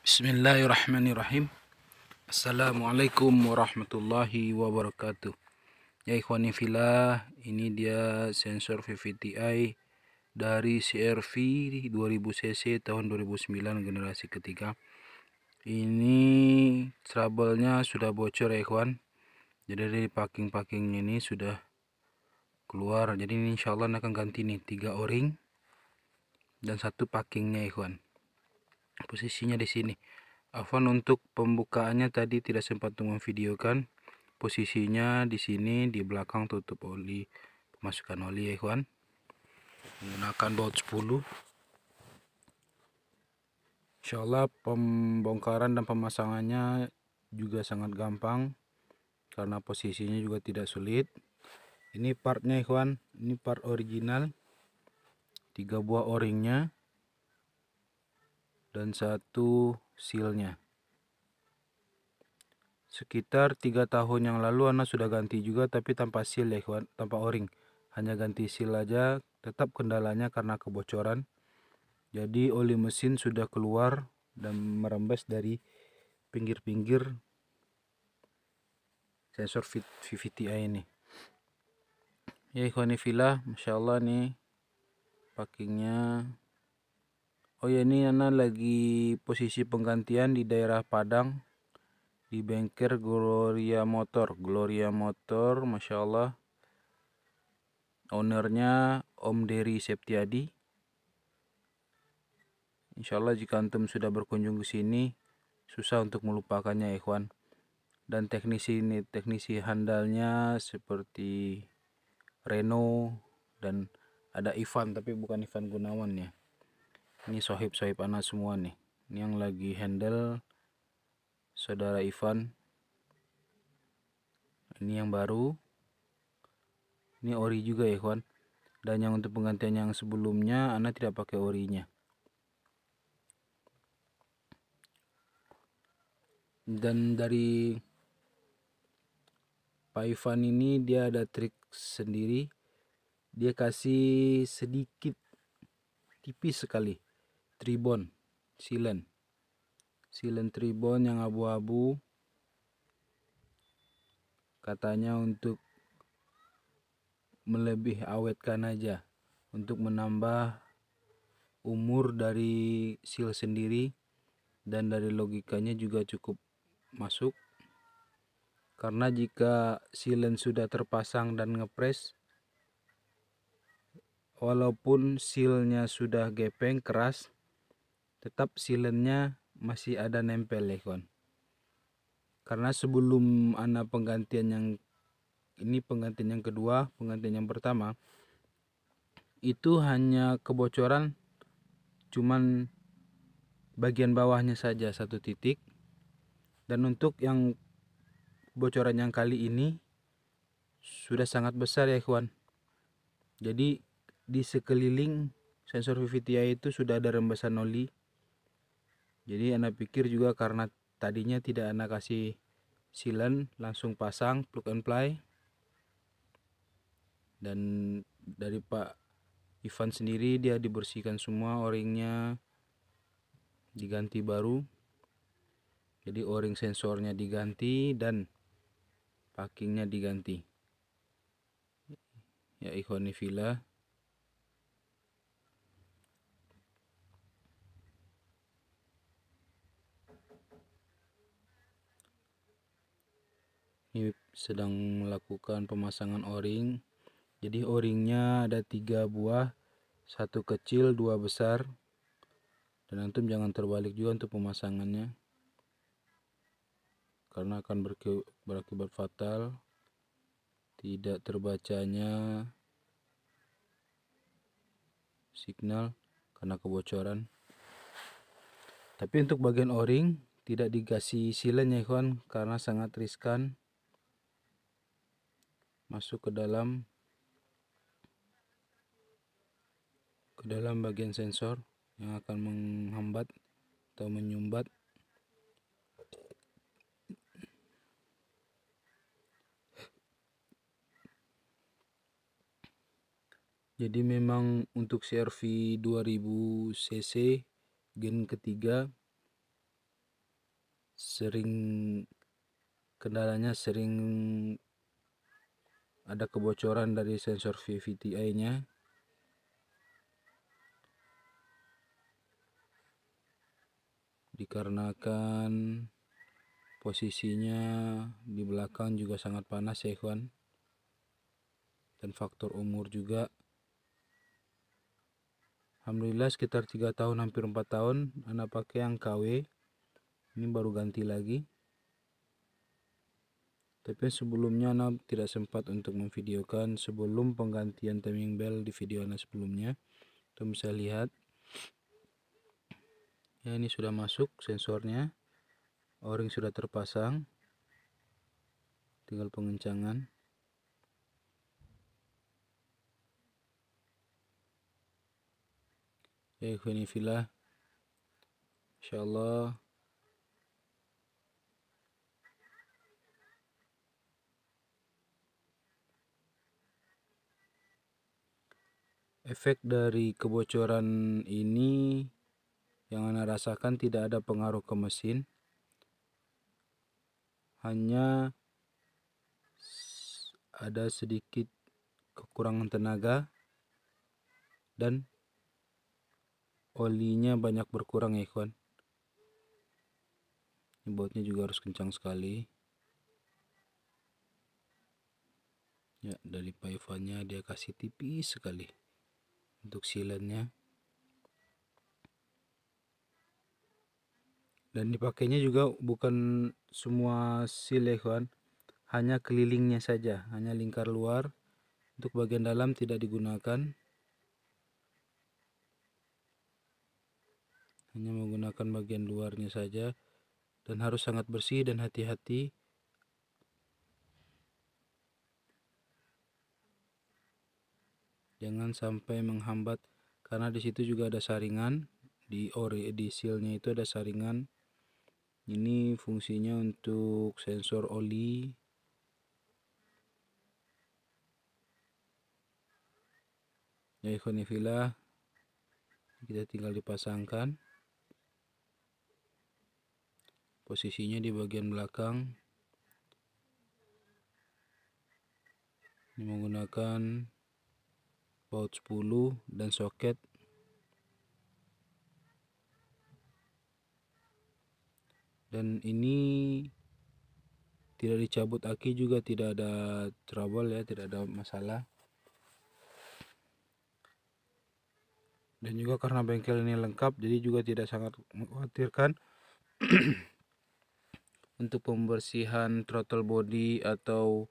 Bismillahirrahmanirrahim. Assalamualaikum warahmatullahi wabarakatuh. Ya ikhwani filah, ini dia sensor VVTi dari CRV 2000cc tahun 2009 generasi ketiga. Ini trouble sudah bocor ya ikhwan. Jadi dari packing-packing ini sudah keluar. Jadi ini insyaallah akan ganti nih tiga o-ring dan satu packingnya ikhwan posisinya di sini Afwan untuk pembukaannya tadi tidak sempat untuk memvideokan posisinya di sini di belakang tutup oli masukkan oli ya Ikhwan menggunakan baut 10 insyaallah pembongkaran dan pemasangannya juga sangat gampang karena posisinya juga tidak sulit ini partnya Ikhwan ini part original tiga buah o-ringnya dan satu sealnya. Sekitar tiga tahun yang lalu Ana sudah ganti juga tapi tanpa seal ya tanpa o-ring. Hanya ganti seal aja, tetap kendalanya karena kebocoran. Jadi oli mesin sudah keluar dan merembes dari pinggir-pinggir sensor VVTi ini. Ya ikhwanifillah, masya Allah nih packingnya Oh ya ini Nana lagi posisi penggantian di daerah Padang di bengker Gloria Motor. Gloria Motor, masya Allah. Ownernya Om Dery Septiadi. Insya Allah jika antum sudah berkunjung ke sini, susah untuk melupakannya Ikhwan. Dan teknisi ini teknisi handalnya seperti Reno dan ada Ivan tapi bukan Ivan Gunawan ya ini sohib-sohib anak semua nih ini yang lagi handle saudara Ivan ini yang baru ini ori juga ya kawan dan yang untuk penggantian yang sebelumnya anak tidak pakai orinya dan dari Pak Ivan ini dia ada trik sendiri dia kasih sedikit tipis sekali tribon, silen. Silen tribon yang abu-abu. Katanya untuk melebih awetkan aja untuk menambah umur dari sil sendiri dan dari logikanya juga cukup masuk karena jika silen sudah terpasang dan ngepres walaupun silnya sudah gepeng keras tetap silennya masih ada nempel ya kawan. karena sebelum anak penggantian yang ini penggantian yang kedua penggantian yang pertama itu hanya kebocoran cuman bagian bawahnya saja satu titik dan untuk yang bocoran yang kali ini sudah sangat besar ya kawan jadi di sekeliling sensor VVTI itu sudah ada rembesan oli jadi anak pikir juga karena tadinya tidak anak kasih silen langsung pasang plug and play dan dari Pak Ivan sendiri dia dibersihkan semua o-ringnya diganti baru jadi o-ring sensornya diganti dan packingnya diganti ya ikhoni villa ini sedang melakukan pemasangan o-ring jadi o-ringnya ada tiga buah satu kecil dua besar dan antum jangan terbalik juga untuk pemasangannya karena akan berakibat fatal tidak terbacanya signal karena kebocoran tapi untuk bagian o-ring tidak dikasih silen ya kawan karena sangat riskan masuk ke dalam ke dalam bagian sensor yang akan menghambat atau menyumbat jadi memang untuk CRV 2000 cc gen ketiga sering kendalanya sering ada kebocoran dari sensor VVTi nya dikarenakan posisinya di belakang juga sangat panas ya kawan dan faktor umur juga Alhamdulillah sekitar 3 tahun hampir 4 tahun anak pakai yang KW ini baru ganti lagi tapi sebelumnya Ana tidak sempat untuk memvideokan sebelum penggantian timing bell di video Ana sebelumnya Tuh bisa lihat ya ini sudah masuk sensornya o-ring sudah terpasang tinggal pengencangan ya ini villa insyaallah Efek dari kebocoran ini yang Anda rasakan tidak ada pengaruh ke mesin. Hanya ada sedikit kekurangan tenaga dan olinya banyak berkurang ya kawan. Ini bautnya juga harus kencang sekali. Ya, dari paifannya dia kasih tipis sekali untuk silennya dan dipakainya juga bukan semua seal ya kawan hanya kelilingnya saja hanya lingkar luar untuk bagian dalam tidak digunakan hanya menggunakan bagian luarnya saja dan harus sangat bersih dan hati-hati jangan sampai menghambat karena di situ juga ada saringan di ori di sealnya itu ada saringan ini fungsinya untuk sensor oli ya ikonifila ya kita tinggal dipasangkan posisinya di bagian belakang ini menggunakan baut 10 dan soket dan ini tidak dicabut aki juga tidak ada trouble ya tidak ada masalah dan juga karena bengkel ini lengkap jadi juga tidak sangat mengkhawatirkan untuk pembersihan throttle body atau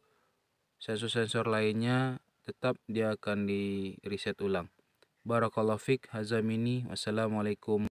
sensor-sensor lainnya tetap dia akan di reset ulang. Barakallahu fiqh hazamini. Wassalamualaikum